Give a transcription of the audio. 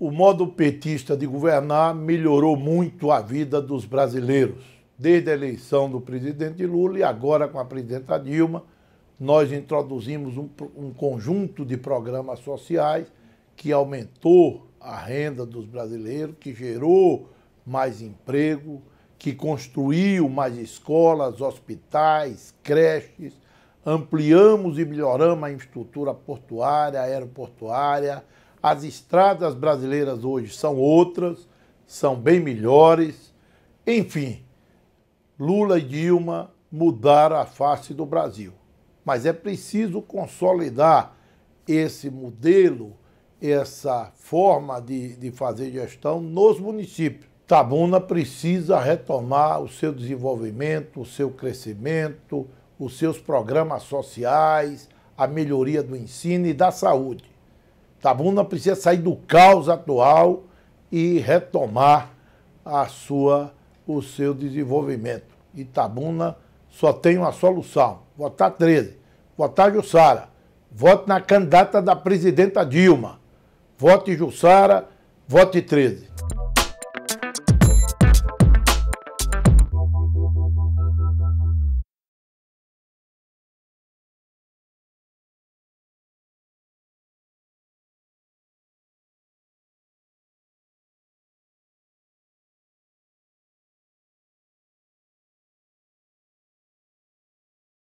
O modo petista de governar melhorou muito a vida dos brasileiros. Desde a eleição do presidente Lula e agora com a presidenta Dilma, nós introduzimos um, um conjunto de programas sociais que aumentou a renda dos brasileiros, que gerou mais emprego, que construiu mais escolas, hospitais, creches, ampliamos e melhoramos a infraestrutura portuária, aeroportuária, as estradas brasileiras hoje são outras, são bem melhores. Enfim, Lula e Dilma mudaram a face do Brasil. Mas é preciso consolidar esse modelo, essa forma de, de fazer gestão nos municípios. Tabuna precisa retomar o seu desenvolvimento, o seu crescimento, os seus programas sociais, a melhoria do ensino e da saúde. Tabuna tá precisa sair do caos atual e retomar a sua, o seu desenvolvimento. E Itabuna só tem uma solução: votar 13, votar Jussara, vote na candidata da presidenta Dilma, vote Jussara, vote 13.